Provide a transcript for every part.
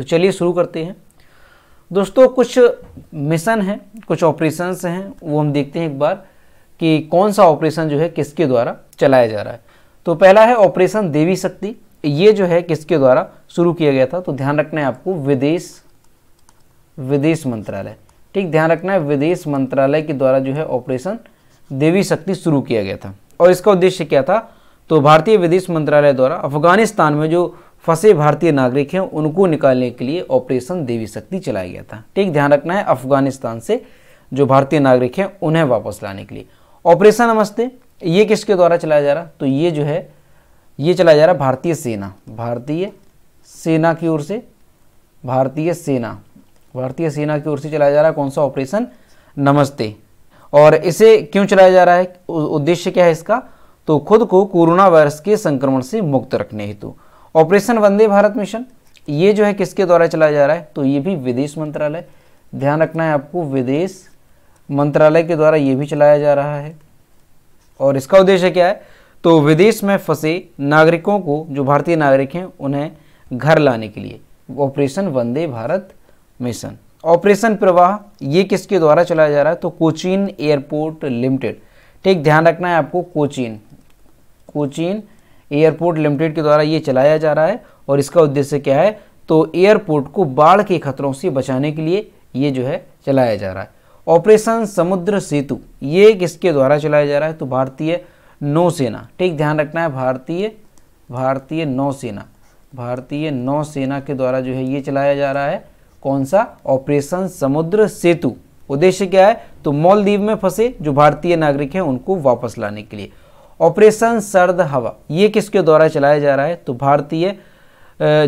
तो चलिए शुरू करते हैं दोस्तों कुछ मिशन हैं कुछ ऑपरेशंस हैं वो हम देखते हैं एक बार कि कौन सा ऑपरेशन जो है किसके द्वारा चलाया जा रहा है तो पहला है ऑपरेशन देवी शक्ति ये जो है किसके द्वारा शुरू किया गया था तो ध्यान रखना है आपको विदेश विदेश मंत्रालय ठीक ध्यान रखना है विदेश मंत्रालय के द्वारा जो है ऑपरेशन देवी शक्ति शुरू किया गया था और इसका उद्देश्य क्या था तो भारतीय विदेश मंत्रालय द्वारा अफगानिस्तान में जो फंसे भारतीय नागरिक हैं उनको निकालने के लिए ऑपरेशन देवी शक्ति चलाया गया था ठीक ध्यान रखना है अफगानिस्तान से जो भारतीय नागरिक हैं उन्हें वापस लाने के लिए ऑपरेशन नमस्ते ये किसके द्वारा चलाया जा रहा तो ये जो है ये चलाया जा रहा भारतीय सेना भारतीय सेना की ओर से भारतीय सेना भारतीय सेना की ओर से चलाया जा रहा कौन सा ऑपरेशन नमस्ते और इसे क्यों चलाया जा रहा है उद्देश्य क्या है इसका तो खुद को कोरोना वायरस के संक्रमण से मुक्त रखने हेतु ऑपरेशन वंदे भारत मिशन ये जो है किसके द्वारा चलाया जा रहा है तो ये भी विदेश मंत्रालय ध्यान रखना है आपको विदेश मंत्रालय के द्वारा ये भी चलाया जा रहा है और इसका उद्देश्य क्या है तो विदेश में फंसे नागरिकों को जो भारतीय नागरिक हैं उन्हें घर लाने के लिए operation Vande Bharat mission operation Pravah ये किसके द्वारा चलाया जा रहा है तो कोचीन एयरपोर्ट लिमिटेड ठीक ध्यान रखना है आपको कोचीन कोचीन एयरपोर्ट लिमिटेड के द्वारा ये चलाया जा रहा है और इसका उद्देश्य क्या है तो एयरपोर्ट को बाढ़ के खतरों से बचाने के लिए ये जो है चलाया जा रहा है ऑपरेशन समुद्र सेतु ये किसके द्वारा चलाया जा रहा है तो भारतीय नौसेना ठीक ध्यान रखना है भारतीय भारतीय नौसेना भारतीय नौसेना के द्वारा जो है ये चलाया जा रहा है कौन सा ऑपरेशन समुद्र सेतु उद्देश्य क्या है तो मालदीव में फंसे जो भारतीय नागरिक हैं उनको वापस लाने के लिए ऑपरेशन सर्द हवा ये किसके द्वारा चलाया जा रहा है तो भारतीय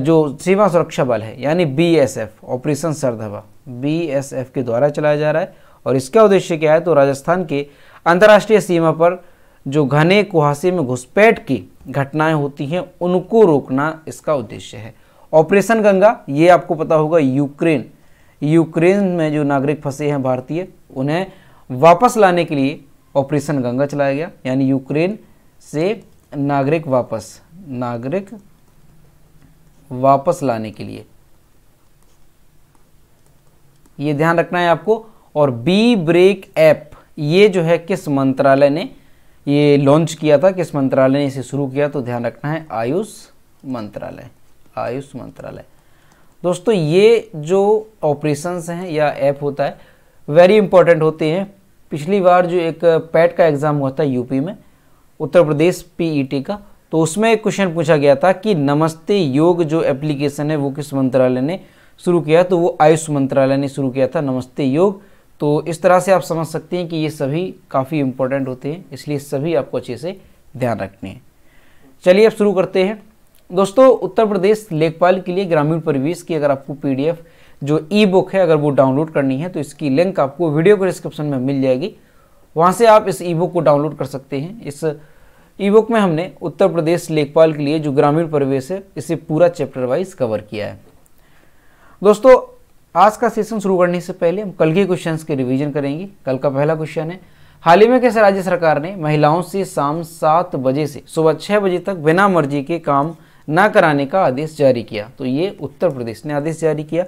जो सीमा सुरक्षा बल है यानी बीएसएफ ऑपरेशन सर्द हवा बीएसएफ के द्वारा चलाया जा रहा है और इसका उद्देश्य क्या है तो राजस्थान के अंतर्राष्ट्रीय सीमा पर जो घने कुहासे में घुसपैठ की घटनाएं होती हैं उनको रोकना इसका उद्देश्य है ऑपरेशन गंगा ये आपको पता होगा यूक्रेन यूक्रेन में जो नागरिक फंसे हैं भारतीय उन्हें वापस लाने के लिए ऑपरेशन गंगा चलाया गया यानी यूक्रेन से नागरिक वापस नागरिक वापस लाने के लिए ये ध्यान रखना है आपको और बी ब्रेक ऐप ये जो है किस मंत्रालय ने ये लॉन्च किया था किस मंत्रालय ने इसे शुरू किया तो ध्यान रखना है आयुष मंत्रालय आयुष मंत्रालय दोस्तों ये जो ऑपरेशंस हैं या ऐप होता है वेरी इंपॉर्टेंट होते हैं पिछली बार जो एक पैट का एग्ज़ाम हुआ था यूपी में उत्तर प्रदेश पीईटी का तो उसमें एक क्वेश्चन पूछा गया था कि नमस्ते योग जो एप्लीकेशन है वो किस मंत्रालय ने शुरू किया तो वो आयुष मंत्रालय ने शुरू किया था नमस्ते योग तो इस तरह से आप समझ सकते हैं कि ये सभी काफ़ी इंपॉर्टेंट होते हैं इसलिए सभी आपको अच्छे से ध्यान रखने हैं चलिए अब शुरू करते हैं दोस्तों उत्तर प्रदेश लेखपाल के लिए ग्रामीण परिवेश की अगर आपको पीडीएफ जो ई बुक है अगर वो डाउनलोड करनी है तो इसकी लिंक आपको वीडियो के डिस्क्रिप्शन में मिल जाएगी वहाँ से आप इस ई बुक को डाउनलोड कर सकते हैं इस ई बुक में हमने उत्तर प्रदेश लेखपाल के लिए जो ग्रामीण परिवेश है इसे पूरा चैप्टर वाइज कवर किया है दोस्तों आज का सेशन शुरू करने से पहले हम कल के क्वेश्चन के रिविजन करेंगे कल का पहला क्वेश्चन है हाल ही में कैसे राज्य सरकार ने महिलाओं से शाम सात बजे से सुबह छः बजे तक बिना मर्जी के काम ना कराने का आदेश जारी किया तो ये उत्तर प्रदेश ने आदेश जारी किया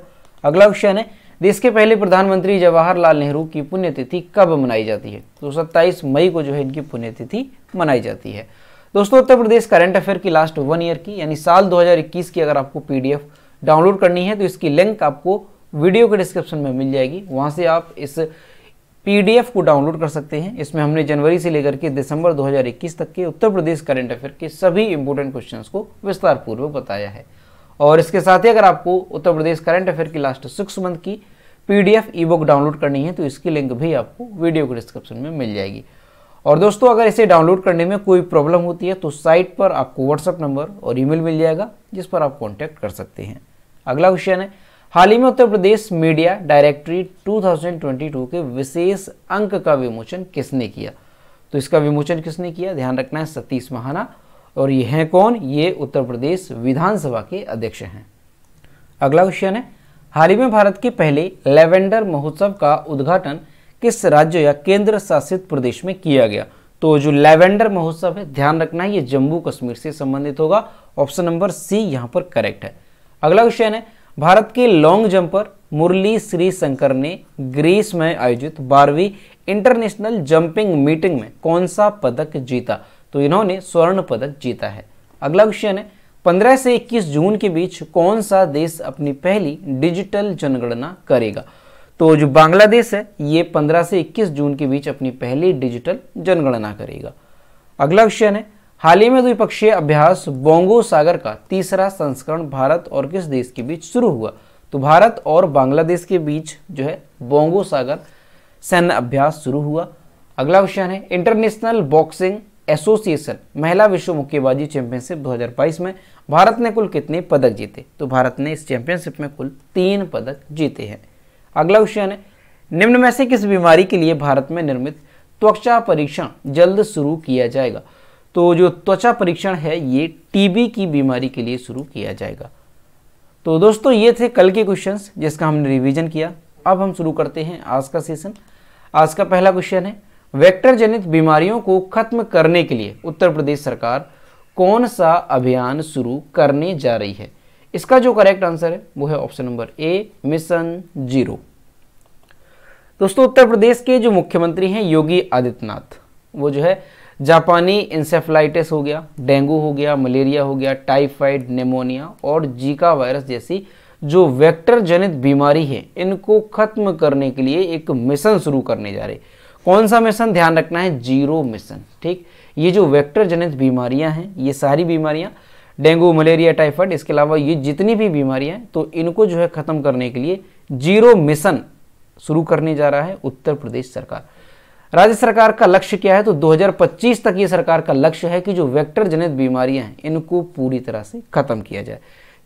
अगला क्वेश्चन है देश के पहले प्रधानमंत्री जवाहरलाल नेहरू की पुण्यतिथि कब मनाई जाती है तो 27 मई को जो है इनकी पुण्यतिथि मनाई जाती है दोस्तों उत्तर प्रदेश करंट अफेयर की लास्ट वन ईयर की यानी साल 2021 की अगर आपको पीडीएफ डाउनलोड करनी है तो इसकी लिंक आपको वीडियो के डिस्क्रिप्शन में मिल जाएगी वहाँ से आप इस पीडीएफ को डाउनलोड कर सकते हैं इसमें हमने जनवरी से लेकर के दिसंबर 2021 तक के उत्तर प्रदेश करंट अफेयर के सभी इंपोर्टेंट क्वेश्चंस को विस्तारपूर्वक बताया है और इसके साथ ही अगर आपको उत्तर प्रदेश करंट अफेयर की लास्ट सिक्स मंथ की पीडीएफ ईबुक डाउनलोड करनी है तो इसकी लिंक भी आपको वीडियो के डिस्क्रिप्शन में मिल जाएगी और दोस्तों अगर इसे डाउनलोड करने में कोई प्रॉब्लम होती है तो साइट पर आपको व्हाट्सअप नंबर और ईमेल मिल जाएगा जिस पर आप कॉन्टैक्ट कर सकते हैं अगला क्वेश्चन है हाल ही में उत्तर प्रदेश मीडिया डायरेक्टरी 2022 के विशेष अंक का विमोचन किसने किया तो इसका विमोचन किसने किया ध्यान रखना है सतीश महाना और ये हैं कौन ये उत्तर प्रदेश विधानसभा के अध्यक्ष हैं अगला क्वेश्चन है हाल ही में भारत के पहले लेवेंडर महोत्सव का उद्घाटन किस राज्य या केंद्र शासित प्रदेश में किया गया तो जो लेवेंडर महोत्सव है ध्यान रखना है ये जम्मू कश्मीर से संबंधित होगा ऑप्शन नंबर सी यहां पर करेक्ट है अगला क्वेश्चन है भारत के long jumper Murali Sreeshankar ने ग्रीस में आयोजित बारहवीं इंटरनेशनल जंपिंग मीटिंग में कौन सा पदक जीता तो इन्होंने स्वर्ण पदक जीता है अगला क्वेश्चन है 15 से 21 जून के बीच कौन सा देश अपनी पहली डिजिटल जनगणना करेगा तो जो बांग्लादेश है ये 15 से 21 जून के बीच अपनी पहली डिजिटल जनगणना करेगा अगला क्वेश्चन है हाल ही में द्विपक्षीय अभ्यास बोंगो सागर का तीसरा संस्करण भारत और किस देश के बीच शुरू हुआ तो भारत और बांग्लादेश के बीच जो है बोंगो सागर सैन्य अभ्यास शुरू हुआ अगला क्वेश्चन है इंटरनेशनल बॉक्सिंग एसोसिएशन महिला विश्व मुक्केबाजी चैंपियनशिप 2022 में भारत ने कुल कितने पदक जीते तो भारत ने इस चैंपियनशिप में कुल तीन पदक जीते हैं अगला क्वेश्चन है निम्न में से किस बीमारी के लिए भारत में निर्मित त्वचा परीक्षण जल्द शुरू किया जाएगा तो जो त्वचा परीक्षण है ये टीबी की बीमारी के लिए शुरू किया जाएगा तो दोस्तों ये थे कल के क्वेश्चन जिसका हमने रिविजन किया अब हम शुरू करते हैं आज का सेशन आज का पहला क्वेश्चन है वेक्टर जनित बीमारियों को खत्म करने के लिए उत्तर प्रदेश सरकार कौन सा अभियान शुरू करने जा रही है इसका जो करेक्ट आंसर है वो है option number A mission zero दोस्तों उत्तर प्रदेश के जो मुख्यमंत्री हैं योगी आदित्यनाथ वो जो है जापानी इंसेफ्लाइटिस हो गया डेंगू हो गया मलेरिया हो गया टाइफाइड निमोनिया और जीका वायरस जैसी जो वेक्टर जनित बीमारी है इनको खत्म करने के लिए एक मिशन शुरू करने जा रहे कौन सा मिशन ध्यान रखना है जीरो मिशन ठीक ये जो वेक्टर जनित बीमारियां हैं ये सारी बीमारियां डेंगू मलेरिया टाइफाइड इसके अलावा ये जितनी भी बीमारियां हैं तो इनको जो है ख़त्म करने के लिए जीरो मिशन शुरू करने जा रहा है उत्तर प्रदेश सरकार राज्य सरकार का लक्ष्य क्या है तो 2025 तक ये सरकार का लक्ष्य है कि जो वेक्टर जनित बीमारियां हैं इनको पूरी तरह से खत्म किया जाए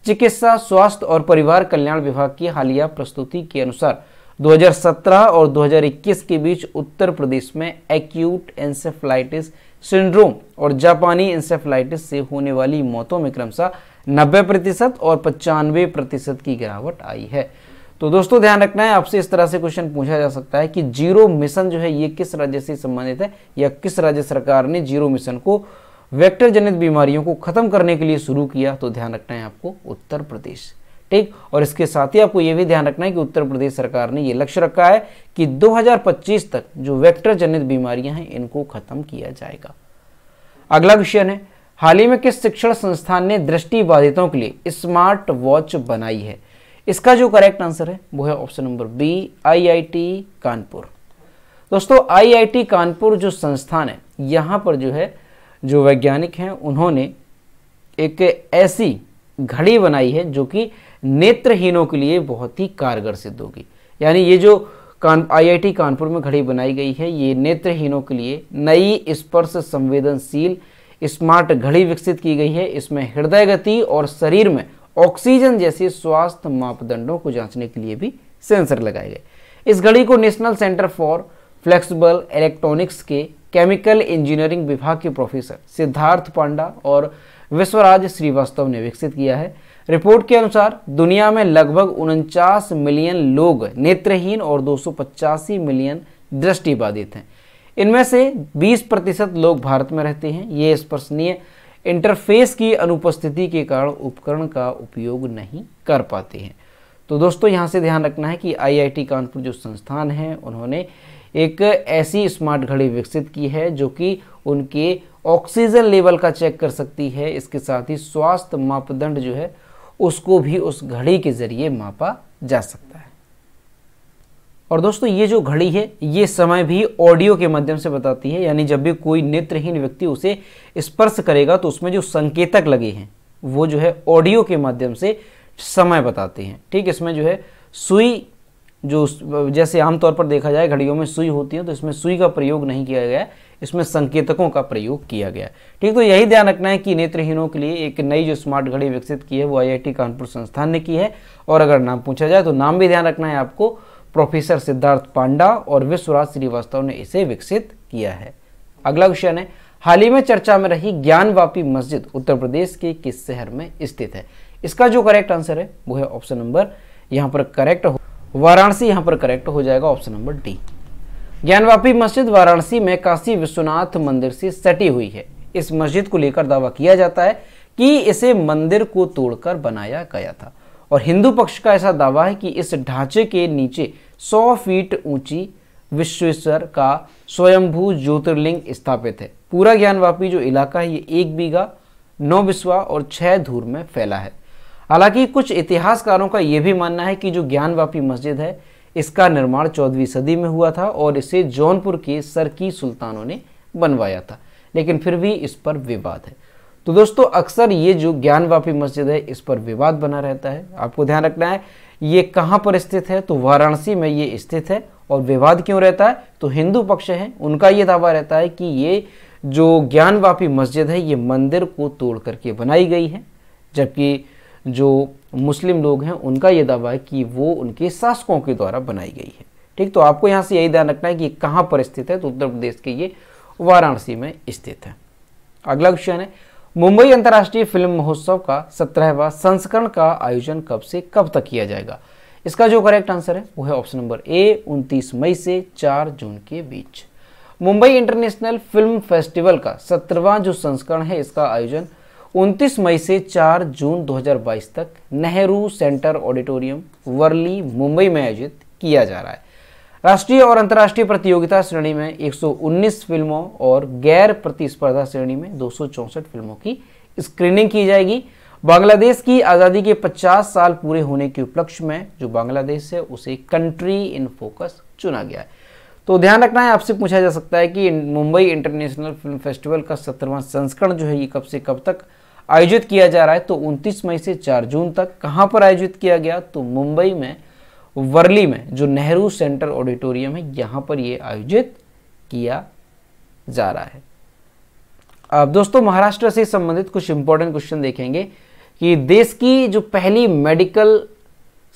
चिकित्सा स्वास्थ्य और परिवार कल्याण विभाग की हालिया प्रस्तुति के अनुसार 2017 और 2021 के बीच उत्तर प्रदेश में एक्यूट एंसेफ्लाइटिस सिंड्रोम और जापानी इंसेफ्लाइटिस से होने वाली मौतों में क्रमशः 90 प्रतिशत और पचानवे प्रतिशत की गिरावट आई है तो दोस्तों ध्यान रखना है आपसे इस तरह से क्वेश्चन पूछा जा सकता है कि जीरो मिशन जो है ये किस राज्य से संबंधित है या किस राज्य सरकार ने जीरो मिशन को वेक्टर जनित बीमारियों को खत्म करने के लिए शुरू किया तो ध्यान रखना है आपको उत्तर प्रदेश ठीक और इसके साथ ही आपको यह भी ध्यान रखना है कि उत्तर प्रदेश सरकार ने यह लक्ष्य रखा है कि 2025 तक जो वेक्टर जनित बीमारियां हैं इनको खत्म किया जाएगा अगला क्वेश्चन है हाल ही में किस शिक्षण संस्थान ने दृष्टि बाधितों के लिए स्मार्ट वॉच बनाई है इसका जो करेक्ट आंसर है वो है option number B I Kanpur दोस्तों आई कानपुर जो संस्थान है यहां पर जो है जो वैज्ञानिक हैं उन्होंने एक ऐसी घड़ी बनाई है जो कि नेत्रहीनों के लिए बहुत ही कारगर सिद्ध होगी यानी ये जो कान आई कानपुर में घड़ी बनाई गई है ये नेत्रहीनों के लिए नई स्पर्श संवेदनशील स्मार्ट घड़ी विकसित की गई है इसमें हृदय गति और शरीर में ऑक्सीजन जैसे स्वास्थ्य मापदंडों को जांचने के लिए भी सेंसर लगाए गए इस घड़ी को national centre for flexible electronics के केमिकल इंजीनियरिंग विभाग के प्रोफेसर सिद्धार्थ पांडा और विश्वराज श्रीवास्तव ने विकसित किया है रिपोर्ट के अनुसार दुनिया में लगभग उनचास मिलियन लोग नेत्रहीन और दो मिलियन दृष्टि बाधित हैं इनमें से 20 प्रतिशत लोग भारत में रहते हैं ये स्पर्शनीय इंटरफेस की अनुपस्थिति के कारण उपकरण का उपयोग नहीं कर पाते हैं तो दोस्तों यहाँ से ध्यान रखना है कि आईआईटी कानपुर जो संस्थान है उन्होंने एक ऐसी स्मार्ट घड़ी विकसित की है जो कि उनके ऑक्सीजन लेवल का चेक कर सकती है इसके साथ ही स्वास्थ्य मापदंड जो है उसको भी उस घड़ी के ज़रिए मापा जा सकता है और दोस्तों ये जो घड़ी है ये समय भी ऑडियो के माध्यम से बताती है यानी जब भी कोई नेत्रहीन व्यक्ति उसे स्पर्श करेगा तो उसमें जो संकेतक लगे हैं वो जो है ऑडियो के माध्यम से समय बताते हैं ठीक इसमें जो है सुई जो जैसे आमतौर पर देखा जाए घड़ियों में सुई होती है तो इसमें सुई का प्रयोग नहीं किया गया है इसमें संकेतकों का प्रयोग किया गया ठीक तो यही ध्यान रखना है कि नेत्रहीनों के लिए एक नई जो स्मार्ट घड़ी विकसित की है वो आईआईटी कानपुर संस्थान ने की है और अगर नाम पूछा जाए तो नाम भी ध्यान रखना है आपको प्रोफेसर सिद्धार्थ पांडा और विश्वराज श्रीवास्तव ने इसे विकसित किया है अगला क्वेश्चन है हाल ही में चर्चा में रही ज्ञानवापी मस्जिद उत्तर प्रदेश के किस शहर में स्थित है इसका जो करेक्ट आंसर है वो है ऑप्शन नंबर यहाँ पर करेक्ट हो वाराणसी यहाँ पर करेक्ट हो जाएगा ऑप्शन नंबर डी ज्ञानवापी मस्जिद वाराणसी में काशी विश्वनाथ मंदिर से सटी हुई है इस मस्जिद को लेकर दावा किया जाता है कि इसे मंदिर को तोड़कर बनाया गया था और हिंदू पक्ष का ऐसा दावा है कि इस ढांचे के नीचे 100 फीट ऊंची विश्वेश्वर का स्वयंभू ज्योतिर्लिंग स्थापित है पूरा ज्ञानवापी जो इलाका है ये एक बीघा नौ बिस्वा और छह धूर में फैला है हालांकि कुछ इतिहासकारों का यह भी मानना है कि जो ज्ञानवापी मस्जिद है इसका निर्माण चौदहवीं सदी में हुआ था और इसे जौनपुर के सरकी सुल्तानों ने बनवाया था लेकिन फिर भी इस पर विवाद है तो दोस्तों अक्सर ये जो ज्ञानवापी मस्जिद है इस पर विवाद बना रहता है आपको ध्यान रखना है ये कहाँ पर स्थित है तो वाराणसी में ये स्थित है और विवाद क्यों रहता है तो हिंदू पक्ष है उनका ये दावा रहता है कि ये जो ज्ञानवापी मस्जिद है ये मंदिर को तोड़ करके बनाई गई है जबकि जो मुस्लिम लोग हैं उनका ये दावा है कि वो उनके शासकों के द्वारा बनाई गई है ठीक तो आपको यहाँ से यही ध्यान रखना है कि कहाँ पर स्थित है तो उत्तर प्रदेश के ये वाराणसी में स्थित है अगला क्वेश्चन है मुंबई अंतर्राष्ट्रीय फिल्म महोत्सव का सत्रहवा संस्करण का आयोजन कब से कब तक किया जाएगा इसका जो करेक्ट आंसर है वो है ऑप्शन नंबर ए उनतीस मई से चार जून के बीच मुंबई इंटरनेशनल फिल्म फेस्टिवल का सत्रहवा जो संस्करण है इसका आयोजन 29 मई से 4 जून 2022 तक नेहरू सेंटर ऑडिटोरियम वर्ली मुंबई में आयोजित किया जा रहा है राष्ट्रीय और अंतर्राष्ट्रीय प्रतियोगिता श्रेणी में 119 फिल्मों और गैर प्रतिस्पर्धा श्रेणी में दो फिल्मों की स्क्रीनिंग की जाएगी बांग्लादेश की आज़ादी के 50 साल पूरे होने के उपलक्ष्य में जो बांग्लादेश है उसे कंट्री इन फोकस चुना गया है तो ध्यान रखना है आपसे पूछा जा सकता है कि मुंबई इंटरनेशनल फिल्म फेस्टिवल का सत्रहवां संस्करण जो है ये कब से कब तक आयोजित किया जा रहा है तो 29 मई से 4 जून तक कहां पर आयोजित किया गया तो मुंबई में वर्ली में जो नेहरू सेंटर ऑडिटोरियम है यहां पर यह आयोजित किया जा रहा है अब दोस्तों महाराष्ट्र से संबंधित कुछ इंपॉर्टेंट क्वेश्चन देखेंगे कि देश की जो पहली मेडिकल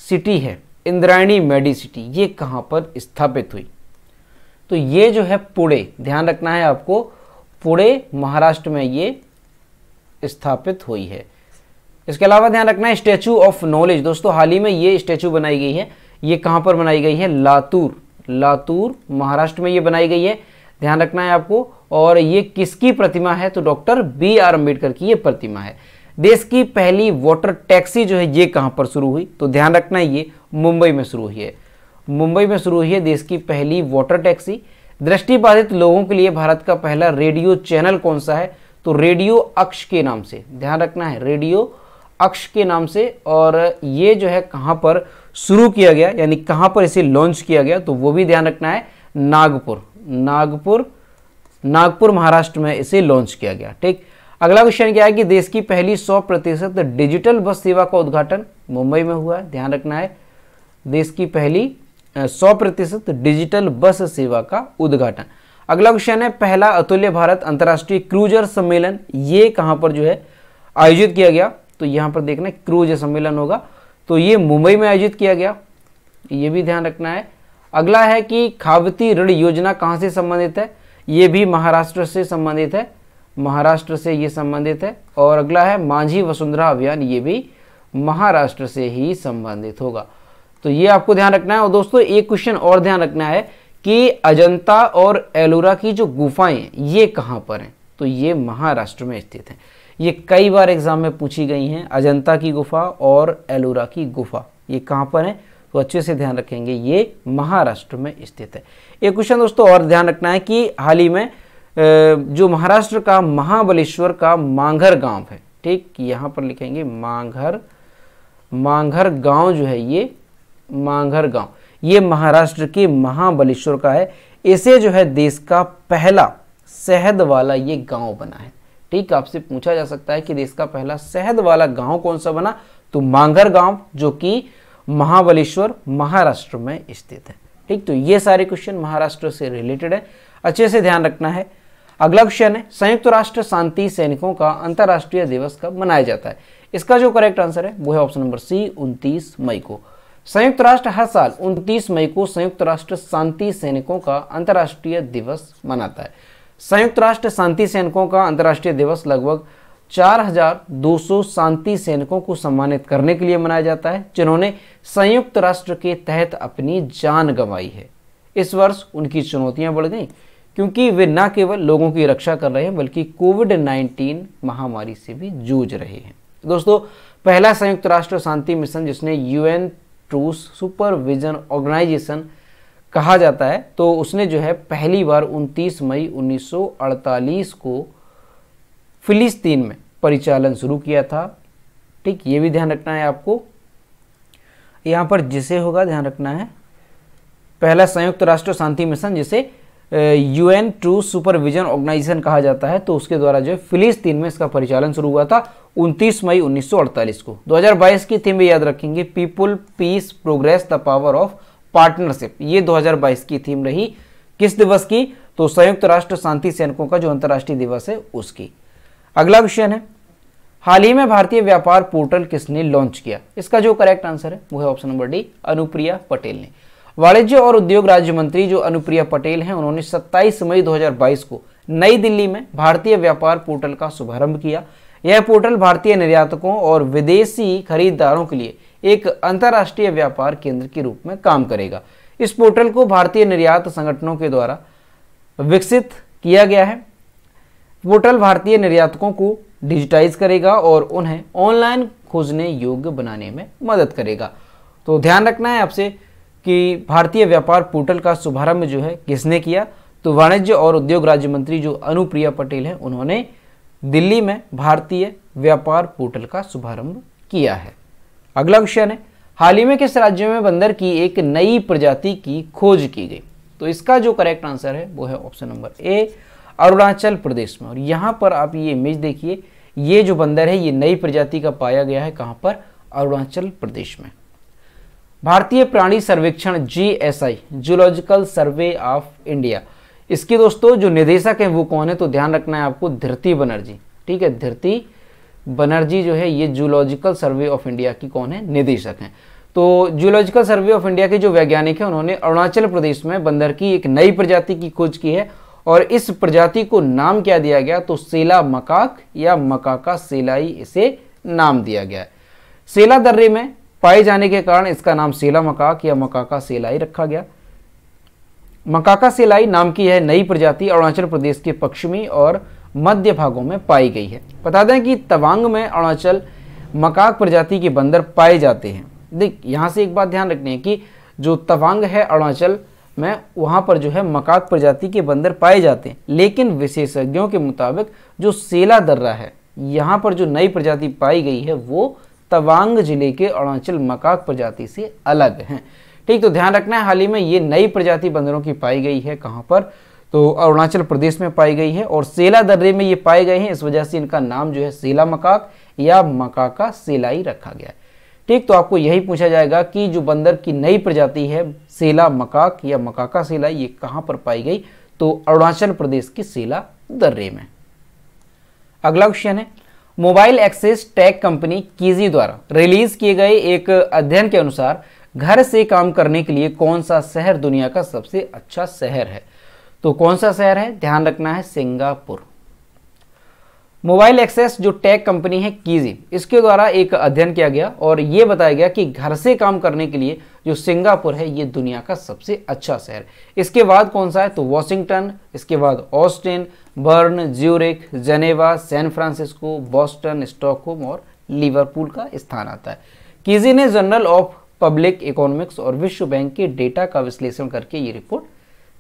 सिटी है इंद्रायणी मेडी सिटी ये कहां पर स्थापित हुई तो ये जो है पुणे ध्यान रखना है आपको पुणे महाराष्ट्र में ये स्थापित हुई है इसके अलावा ध्यान रखना है स्टैचू ऑफ नॉलेज दोस्तों हाल ही में ये स्टैचू बनाई गई है ये कहां पर बनाई गई है लातूर लातूर महाराष्ट्र में ये बनाई गई है ध्यान रखना है आपको और ये किसकी प्रतिमा है तो डॉक्टर बी आर अम्बेडकर की ये प्रतिमा है देश की पहली वाटर टैक्सी जो है ये कहां पर शुरू हुई तो ध्यान रखना ये मुंबई में शुरू हुई है मुंबई में शुरू हुई है देश की पहली वाटर टैक्सी दृष्टिबाधित लोगों के लिए भारत का पहला रेडियो चैनल कौन सा है तो रेडियो अक्ष के नाम से ध्यान रखना है रेडियो अक्ष के नाम से और ये जो है कहाँ पर शुरू किया गया यानी कहाँ पर इसे लॉन्च किया गया तो वो भी ध्यान रखना है नागपुर नागपुर नागपुर महाराष्ट्र में इसे लॉन्च किया गया ठीक अगला क्वेश्चन क्या है कि देश की पहली 100 प्रतिशत डिजिटल बस सेवा का उद्घाटन मुंबई में हुआ है ध्यान रखना है देश की पहली 100 प्रतिशत डिजिटल बस सेवा का उद्घाटन अगला क्वेश्चन है पहला अतुल्य भारत अंतर्राष्ट्रीय क्रूजर सम्मेलन ये कहां पर जो है आयोजित किया गया तो यहां पर देखना है क्रूजर सम्मेलन होगा तो ये मुंबई में आयोजित किया गया ये भी ध्यान रखना है अगला है कि खावती ऋण योजना कहां से संबंधित है ये भी महाराष्ट्र से संबंधित है महाराष्ट्र से ये संबंधित है और अगला है मांझी वसुंधरा अभियान ये भी महाराष्ट्र से ही संबंधित होगा तो ये आपको ध्यान रखना है और दोस्तों एक क्वेश्चन और ध्यान रखना है कि अजंता और एलोरा की जो गुफाएं ये कहाँ पर हैं तो ये महाराष्ट्र में स्थित हैं ये कई बार एग्जाम में पूछी गई हैं अजंता की गुफा और एलोरा की गुफा ये कहाँ पर है तो अच्छे से ध्यान रखेंगे ये महाराष्ट्र में स्थित है ये क्वेश्चन दोस्तों और ध्यान रखना है कि हाल ही में जो महाराष्ट्र का महाबलेश्वर का मांघर गांव है ठीक यहाँ पर लिखेंगे मांघर मांघर गांव जो है ये मांघर गांव ये महाराष्ट्र की महाबलेश्वर का है इसे जो है देश का पहला शहद वाला ये गांव बना है ठीक आपसे पूछा जा सकता है कि देश का पहला शहद वाला गांव कौन सा बना तो मांगर गांव जो कि महाबलेश्वर महाराष्ट्र में स्थित है ठीक तो ये सारे क्वेश्चन महाराष्ट्र से रिलेटेड है अच्छे से ध्यान रखना है अगला क्वेश्चन है संयुक्त राष्ट्र शांति सैनिकों का अंतर्राष्ट्रीय दिवस कब मनाया जाता है इसका जो करेक्ट आंसर है वो है ऑप्शन नंबर सी उनतीस मई को संयुक्त राष्ट्र हर साल 29 मई को संयुक्त राष्ट्र शांति सैनिकों का अंतर्राष्ट्रीय दिवस मनाता है संयुक्त राष्ट्र शांति सैनिकों का अंतर्राष्ट्रीय दिवस लगभग 4,200 शांति सैनिकों को सम्मानित करने के लिए मनाया जाता है जिन्होंने संयुक्त राष्ट्र के तहत अपनी जान गंवाई है इस वर्ष उनकी चुनौतियां बढ़ गई क्योंकि वे न केवल लोगों की रक्षा कर रहे हैं बल्कि कोविड 19 महामारी से भी जूझ रहे हैं दोस्तों पहला संयुक्त राष्ट्र शांति मिशन जिसने यूएन ट्रूस सुपरविजन ऑर्गेनाइजेशन कहा जाता है तो उसने जो है पहली बार 29 मई 1948 को फिलिस्तीन में परिचालन शुरू किया था ठीक ये भी ध्यान रखना है आपको यहाँ पर जिसे होगा ध्यान रखना है पहला संयुक्त राष्ट्र शांति मिशन जिसे यूएन ट्रू सुपरविजन ऑर्गेनाइजेशन कहा जाता है तो उसके द्वारा जो है फिलिस्तीन में इसका परिचालन शुरू हुआ था 29 मई 1948 को 2022 की थीम भी याद रखेंगे people peace progress the power of partnership ये 2022 की थीम रही किस दिवस की तो संयुक्त राष्ट्र शांति सैनिकों का जो अंतर्राष्ट्रीय दिवस है उसकी अगला क्वेश्चन है हाल ही में भारतीय व्यापार पोर्टल किसने लॉन्च किया इसका जो करेक्ट आंसर है वो है option number D Anupriya Patel ने वाणिज्य और उद्योग राज्य मंत्री जो अनुप्रिया पटेल हैं उन्होंने 27 मई 2022 को नई दिल्ली में भारतीय व्यापार पोर्टल का शुभारंभ किया यह पोर्टल भारतीय निर्यातकों और विदेशी खरीदारों के लिए एक अंतर्राष्ट्रीय व्यापार केंद्र के रूप में काम करेगा इस पोर्टल को भारतीय निर्यात संगठनों के द्वारा विकसित किया गया है पोर्टल भारतीय निर्यातकों को डिजिटाइज करेगा और उन्हें ऑनलाइन खोजने योग्य बनाने में मदद करेगा तो ध्यान रखना है आपसे कि भारतीय व्यापार पोर्टल का शुभारंभ जो है किसने किया तो वाणिज्य और उद्योग राज्य मंत्री जो अनुप्रिया पटेल हैं उन्होंने दिल्ली में भारतीय व्यापार पोर्टल का शुभारंभ किया है अगला क्वेश्चन है हाल ही में किस राज्य में बंदर की एक नई प्रजाति की खोज की गई तो इसका जो करेक्ट आंसर है वो है option number A Arunachal Pradesh में और यहाँ पर आप ये इमेज देखिए ये जो बंदर है ये नई प्रजाति का पाया गया है कहाँ पर अरुणाचल प्रदेश में भारतीय प्राणी सर्वेक्षण G S I zoological survey of India इसके दोस्तों जो निदेशक हैं वो कौन है तो ध्यान रखना है आपको धरती बनर्जी ठीक है धरती बनर्जी जो है ये जूलॉजिकल सर्वे ऑफ इंडिया की कौन है निदेशक हैं तो जूलॉजिकल सर्वे ऑफ इंडिया के जो वैज्ञानिक हैं उन्होंने अरुणाचल प्रदेश में बंदर की एक नई प्रजाति की खोज की है और इस प्रजाति को नाम क्या दिया गया तो सेला मकाक या मकाका सेलाई इसे नाम दिया गया है सेला दर्रे में पाए जाने के कारण इसका नाम सेला मकाक या मकाका सेलाई रखा गया मकाका सेलाई नाम की यह नई प्रजाति अरुणाचल प्रदेश के पश्चिमी और मध्य भागों में पाई गई है बता दें कि तवांग में अरुणाचल मकाक प्रजाति के बंदर पाए जाते हैं देख यहाँ से एक बात ध्यान रखनी है कि जो तवांग है अरुणाचल में वहाँ पर जो है मकाक प्रजाति के बंदर पाए जाते हैं लेकिन विशेषज्ञों के मुताबिक जो सेला दर्रा है यहाँ पर जो नई प्रजाति पाई गई है वो तवांग जिले के अरुणाचल मकाक प्रजाति से अलग हैं ठीक तो ध्यान रखना है हाल ही में ये नई प्रजाति बंदरों की पाई गई है कहाँ पर तो अरुणाचल प्रदेश में पाई गई है और सेला दर्रे में ये पाए गए हैं इस वजह से इनका नाम जो है सेला मकाक या मकाका सेलाई रखा गया ठीक तो आपको यही पूछा जाएगा कि जो बंदर की नई प्रजाति है सेला मकाक या मकाका सेलाई ये कहाँ पर पाई गई तो अरुणाचल प्रदेश की सेला दर्रे में अगला क्वेश्चन है मोबाइल एक्सेस टैग कंपनी कीजी द्वारा रिलीज किए गए एक अध्ययन के अनुसार घर से काम करने के लिए कौन सा शहर दुनिया का सबसे अच्छा शहर है तो कौन सा शहर है ध्यान रखना है सिंगापुर मोबाइल एक्सेस जो टैग कंपनी है कीजी इसके द्वारा एक अध्ययन किया गया और ये बताया गया कि घर से काम करने के लिए जो सिंगापुर है ये दुनिया का सबसे अच्छा शहर इसके बाद कौन सा है तो वॉशिंगटन इसके बाद Austin Bern Zurich Geneva San Francisco Boston और लिवरपूल का स्थान आता है कीजी ने जर्नल ऑफ पब्लिक इकोनॉमिक्स और विश्व बैंक के डेटा का विश्लेषण करके ये रिपोर्ट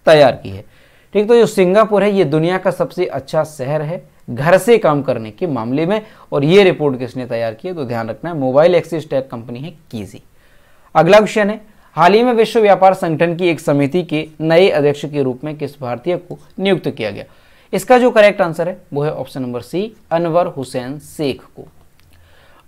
तैयार की है ठीक तो जो सिंगापुर है ये दुनिया का सबसे अच्छा शहर है घर से काम करने के मामले में और ये रिपोर्ट किसने तैयार की है तो ध्यान रखना है मोबाइल एक्सिस टैग कंपनी है कीजी अगला क्वेश्चन है हाल ही में विश्व व्यापार संगठन की एक समिति के नए अध्यक्ष के रूप में किस भारतीय को नियुक्त किया गया इसका जो करेक्ट आंसर है वो है option number C Anwar Hussain Sheikh को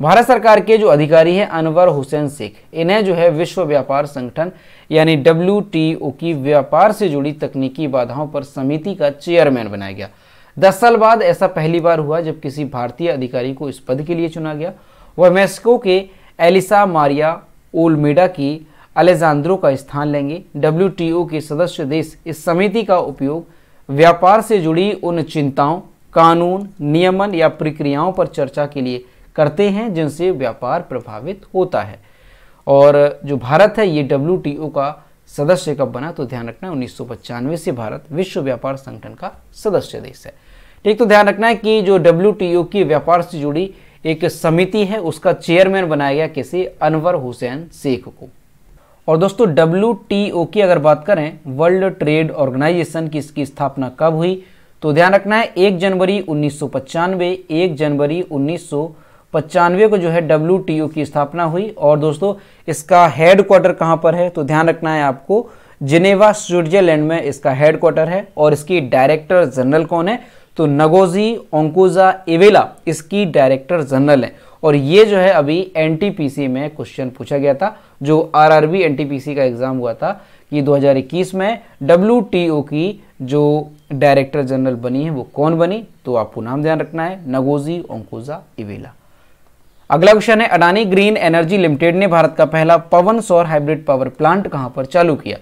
भारत सरकार के जो अधिकारी हैं अनवर हुसैन शेख इन्हें जो है विश्व व्यापार संगठन यानी डब्ल्यू की व्यापार से जुड़ी तकनीकी बाधाओं पर समिति का चेयरमैन बनाया गया दस साल बाद ऐसा पहली बार हुआ जब किसी भारतीय अधिकारी को इस पद के लिए चुना गया वह मेस्को के एलिसा मारिया ओलमेडा की अलेजांद्रो का स्थान लेंगे डब्ल्यू के सदस्य देश इस समिति का उपयोग व्यापार से जुड़ी उन चिंताओं कानून नियमन या प्रक्रियाओं पर चर्चा के लिए करते हैं जिनसे व्यापार प्रभावित होता है और जो भारत है ये डब्ल्यू का सदस्य कब बना तो ध्यान रखना उन्नीस से भारत विश्व व्यापार संगठन का सदस्य देश है ठीक तो ध्यान रखना है कि जो डब्ल्यू की व्यापार से जुड़ी एक समिति है उसका चेयरमैन बनाया गया किसी अनवर हुसैन शेख को और दोस्तों डब्ल्यू की अगर बात करें वर्ल्ड ट्रेड ऑर्गेनाइजेशन की इसकी स्थापना कब हुई तो ध्यान रखना है एक जनवरी उन्नीस सौ पचानवे एक जनवरी उन्नीस पचानवे को जो है डब्ल्यू की स्थापना हुई और दोस्तों इसका हेडक्वार्टर कहाँ पर है तो ध्यान रखना है आपको जिनेवा स्विट्जरलैंड में इसका हेडक्वार्टर है और इसकी डायरेक्टर जनरल कौन है तो नगोजी ओंकुजा एवेला इसकी डायरेक्टर जनरल है और ये जो है अभी एनटीपीसी में क्वेश्चन पूछा गया था जो आरआरबी एनटीपीसी का एग्ज़ाम हुआ था कि 2021 में डब्ल्यू की जो डायरेक्टर जनरल बनी है वो कौन बनी तो आपको नाम ध्यान रखना है नगोजी ओंकोजा इवेला अगला क्वेश्चन है अडानी ग्रीन एनर्जी लिमिटेड ने भारत का पहला पवन सौर हाइब्रिड पावर प्लांट कहां पर चालू किया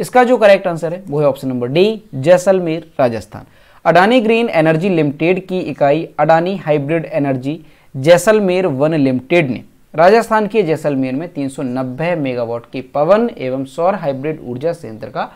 इसका जो करेक्ट आंसर है वो है option number D Jaisalmer Rajasthan Adani green energy limited की इकाई Adani hybrid energy Jaisalmer one limited ने राजस्थान के जैसलमेर में 390 मेगावाट के पवन एवं सौर हाइब्रिड ऊर्जा संयंत्र का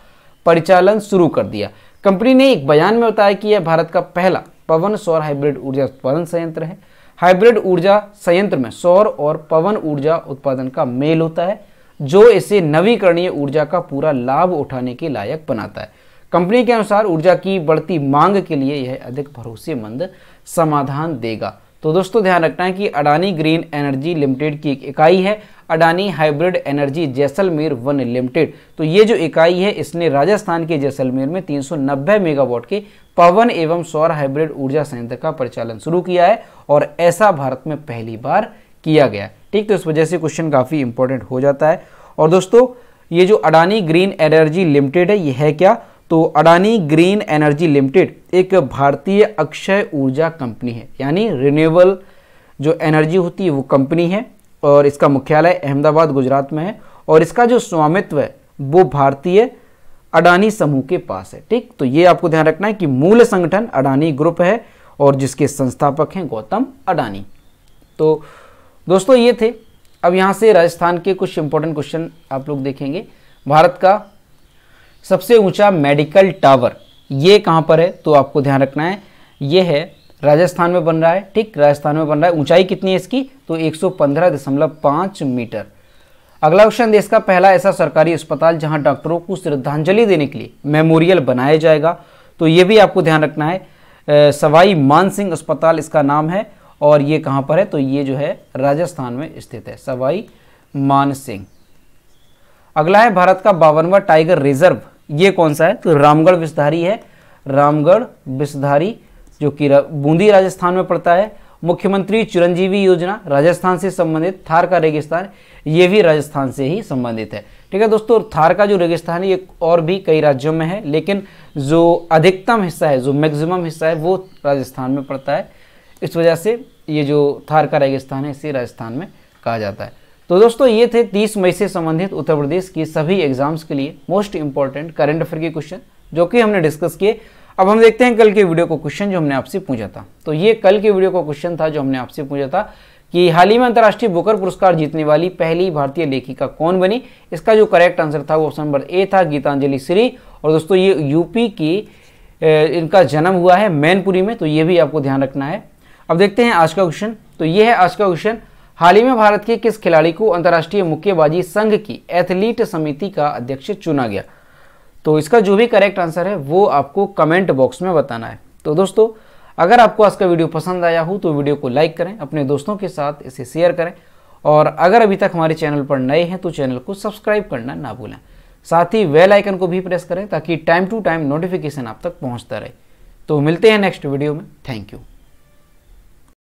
परिचालन शुरू कर दिया कंपनी ने एक बयान में बताया कि यह भारत का पहला पवन सौर हाइब्रिड ऊर्जा उत्पादन संयंत्र है हाइब्रिड ऊर्जा संयंत्र में सौर और पवन ऊर्जा उत्पादन का मेल होता है जो इसे नवीकरणीय ऊर्जा का पूरा लाभ उठाने के लायक बनाता है कंपनी के अनुसार ऊर्जा की बढ़ती मांग के लिए यह अधिक भरोसेमंद समाधान देगा तो दोस्तों ध्यान रखना है कि अडानी ग्रीन एनर्जी लिमिटेड की एक इकाई है Adani hybrid energy Jaisalmer one limited तो ये जो इकाई है इसने राजस्थान के जैसलमेर में 390 मेगावाट के पवन एवं सौर हाइब्रिड ऊर्जा संयंत्र का परिचालन शुरू किया है और ऐसा भारत में पहली बार किया गया ठीक तो इस वजह से क्वेश्चन काफ़ी इंपॉर्टेंट हो जाता है और दोस्तों ये जो अडानी ग्रीन एनर्जी लिमिटेड है ये है क्या तो अडानी ग्रीन एनर्जी लिमिटेड एक भारतीय अक्षय ऊर्जा कंपनी है यानी रिन्यूएबल जो एनर्जी होती है वो कंपनी है और इसका मुख्यालय अहमदाबाद गुजरात में है और इसका जो स्वामित्व है वो भारतीय अडानी समूह के पास है ठीक तो ये आपको ध्यान रखना है कि मूल संगठन अडानी ग्रुप है और जिसके संस्थापक हैं गौतम अडानी तो दोस्तों ये थे अब यहाँ से राजस्थान के कुछ इंपॉर्टेंट क्वेश्चन आप लोग देखेंगे भारत का सबसे ऊंचा मेडिकल टावर ये कहाँ पर है तो आपको ध्यान रखना है ये है राजस्थान में बन रहा है ठीक राजस्थान में बन रहा है ऊंचाई कितनी है इसकी तो 115.5 मीटर अगला क्वेश्चन देश का पहला ऐसा सरकारी अस्पताल जहां डॉक्टरों को श्रद्धांजलि देने के लिए मेमोरियल बनाया जाएगा तो ये भी आपको ध्यान रखना है सवाई मान सिंह अस्पताल इसका नाम है और ये कहाँ पर है तो ये जो है राजस्थान में स्थित है सवाई मान सिंह अगला है भारत का बावनवा टाइगर रिजर्व ये कौन सा है तो रामगढ़ विषधारी है रामगढ़ विषधारी जो कि बूंदी राजस्थान में पड़ता है मुख्यमंत्री चिरंजीवी योजना राजस्थान से संबंधित थार का रेगिस्तान ये भी राजस्थान से ही संबंधित है ठीक है दोस्तों थार का जो रेगिस्तान है ये और भी कई राज्यों में है लेकिन जो अधिकतम हिस्सा है जो मैक्सिमम हिस्सा है वो राजस्थान में पड़ता है इस वजह से ये जो थार का रेगिस्तान है इसे राजस्थान में कहा जाता है तो दोस्तों ये थे 30 मई से संबंधित उत्तर प्रदेश की सभी एग्जाम्स के लिए मोस्ट इंपॉर्टेंट करंट अफेयर के क्वेश्चन जो कि हमने डिस्कस किए अब हम देखते हैं कल के वीडियो को क्वेश्चन जो हमने आपसे पूछा था तो ये कल के वीडियो का क्वेश्चन था जो हमने आपसे पूछा था कि हाल ही में अंतर्राष्ट्रीय बुकर पुरस्कार जीतने वाली पहली भारतीय लेखिका कौन बनी इसका जो करेक्ट आंसर था वो ऑप्शन नंबर ए था गीतांजलि श्री और दोस्तों ये यूपी की इनका जन्म हुआ है मैनपुरी में तो ये भी आपको ध्यान रखना है अब देखते हैं आज का क्वेश्चन तो ये है आज का क्वेश्चन हाल ही में भारत के किस खिलाड़ी को अंतर्राष्ट्रीय मुक्केबाजी संघ की एथलीट समिति का अध्यक्ष चुना गया तो इसका जो भी करेक्ट आंसर है वो आपको कमेंट बॉक्स में बताना है तो दोस्तों अगर आपको आज का वीडियो पसंद आया हो तो वीडियो को लाइक करें अपने दोस्तों के साथ इसे शेयर करें और अगर अभी तक हमारे चैनल पर नए हैं तो चैनल को सब्सक्राइब करना ना भूलें साथ ही वेल आइकन को भी प्रेस करें ताकि टाइम टू टाइम नोटिफिकेशन आप तक पहुंचता रहे तो मिलते हैं नेक्स्ट वीडियो में थैंक यू